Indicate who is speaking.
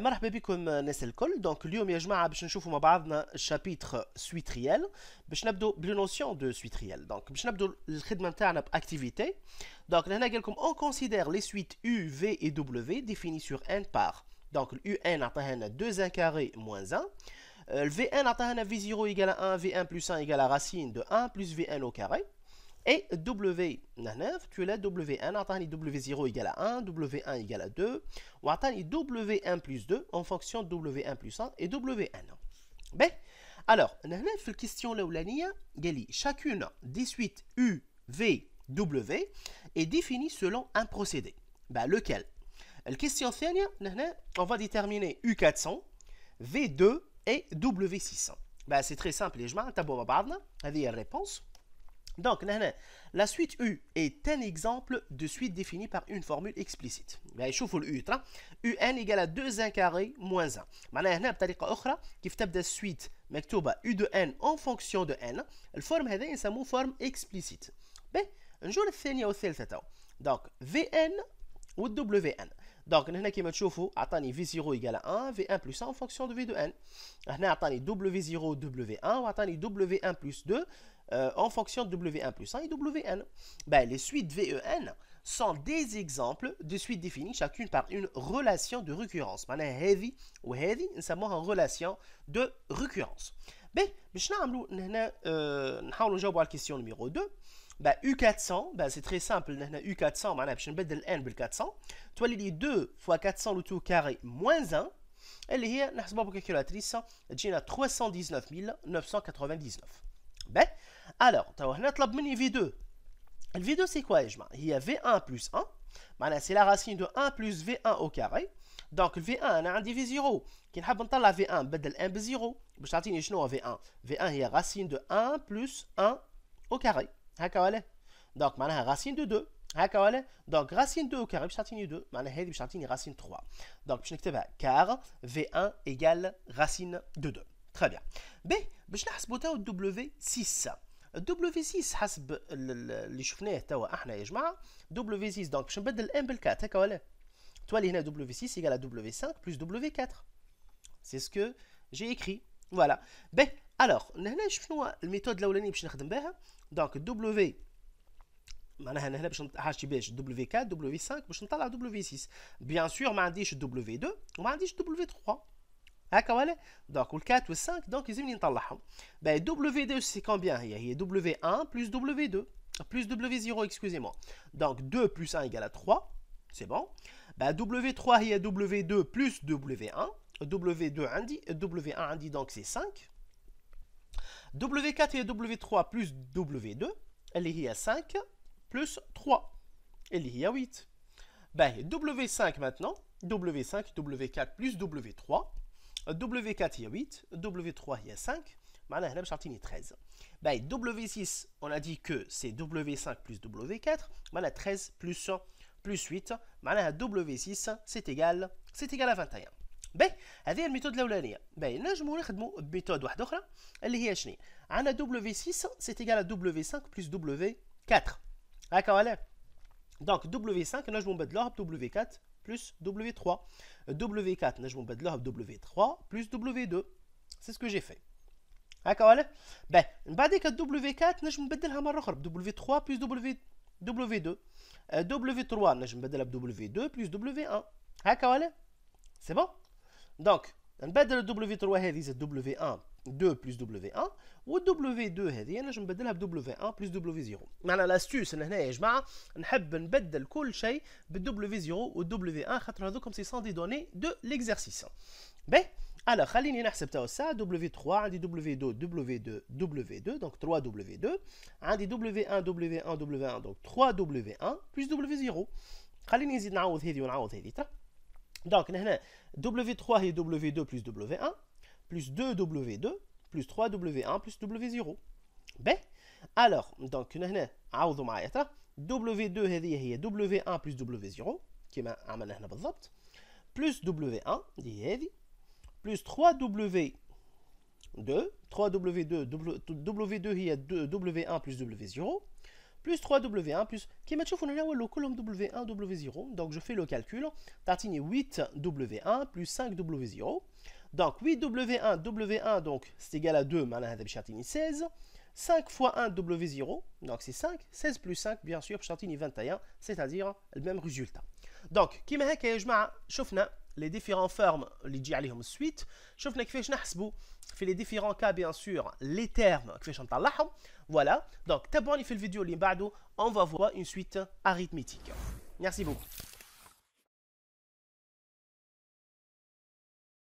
Speaker 1: Bonjour à tous, je m'appelle Neselkol et aujourd'hui, nous allons voir le chapitre de suite réelle. Pour commencer, nous allons parler de la suite réelle. Pour commencer, nous allons parler de l'activité. Donc, nous considérons les suites U, V et W définies sur n par... Donc, U1 est 2 1 carré moins 1. V1 est V0 égale à 1. V1 plus 1 égale à racine de 1 plus V1 au carré. Et W9 tu l'as W1 W0 égale à 1 W1 égale à 2 ou W1 plus 2 en fonction de W1 plus 1 et W1 ben, alors la question où où قال لي chacune 18 U V W est définie selon un procédé ben, lequel La question c'est, on va déterminer U400 V2 et W600 ben, c'est très simple je vais vous donner la réponse. Donc, la suite U est un exemple de suite définie par une formule explicite. le U UN égale à 2n carré moins 1. معناها هنا كيف السويت مكتوبة U de n en fonction de n la forme est eh une forme explicite. باهي نجور الثانية une تو. Donc, VN ou WN. Donc, nous avons dit que V0 égale à 1, V1 plus 1 en fonction de V 2 N. Nous avons dit W0, W1, ou attendez W1 plus 2 euh, en fonction de W1 plus 1 et WN. Ben, les suites VEN sont des exemples de suites définies chacune par une relation de récurrence. maintenant heavy ou heavy, nous avons une relation de récurrence. Mais, ben, ben, euh, nous allons Nous allons nous avons la question numéro 2 bah, ben, U400, ben, c'est très simple, U400, ben, on a un 400. Tu vois, 2 fois 400 le tout carré moins 1. Et là, on a calculatrice, on a 319 999. alors, on a V2. V2, c'est quoi Il y a V1 plus 1. c'est la racine de 1 plus V1 au carré. Donc, V1, on a un divisé 0. Qui a un V1, on a plus 0. Je vais vous V1. V1 est la racine de 1 plus 1 au carré. Donc, racine de 2. Donc, racine 2 au carré, باش تعطيني 2, معناها هذه باش تعطيني 3. Donc, je vais نكتبها car V1 égale racine de 2. Très bien. Mais, je vais نحسبوا توا W6. W6 حسب اللي شفناه توا W6 دونك باش نبدل M بال 4 هكا ولا توالي هنا W6 égale à W5 plus W4. C'est ce que j'ai écrit. Voilà. Mais, alors, la méthode Donc, W. Nous W4, W5, W6. Bien sûr, nous allons W2, nous W3. Donc, le 4 ou 5, nous W2, c'est combien Il W1 plus W2, plus W0, excusez-moi. Donc, 2 plus 1 égale à 3. C'est bon. W3 est W2 plus W1. W2 est W1, donc c'est 5. W4 et W3 plus W2, elle est à 5 plus 3, elle est à 8. Ben, W5 maintenant, W5, W4 plus W3, W4 à 8 W3 à 5 maintenant, est 13 ben, W6 on a dit que c'est W5 plus W4 a 13 plus 8 معناها W6 c'est égal c'est égal à 21 mais, c'est une méthode qui égal nous Je 5 plus w la méthode. Elle est est Donc, W5, je vais à W4 plus W3. W4, je vais W3 plus W2. C'est ce que j'ai fait. w ce que C'est ce que j'ai fait. une que W4, je vais W3 plus W2. plus w 2 w 3 plus w 2 plus donc un bet de W3 c'est W1 2 plus W1 ou W2 heavy de w 1 plus W0 Maintenant, la astuce nous allons un de W0 ou W1 comme c'est sans des données de l'exercice Bien, alors prenons accepter ça W3 W2 W2 W2 donc 3 W2 un W1 W1 W1 donc 3 W1 plus W0 donc, W3 et W2 plus W1 plus 2W2 plus 3W1 plus W0. Ben, alors, donc, W2 et W1 plus W0, qui est plus W1, plus 3W2, 3W2, W2 W1 plus W0, plus 3W1 plus le W1 W0. Donc je fais le calcul. Tartini 8W1 plus 5W0. Donc 8W1 W1 donc c'est égal à 2 16. 5 fois 1 W0, donc c'est 5, 16 plus 5, bien sûr, Chartini 21, c'est-à-dire le même résultat. Donc, qui m'a je les différents formes les dire suites, suite que les fait les différents cas bien sûr les termes que je voilà donc tabou il fait le vidéo limbado on va voir une suite arithmétique merci beaucoup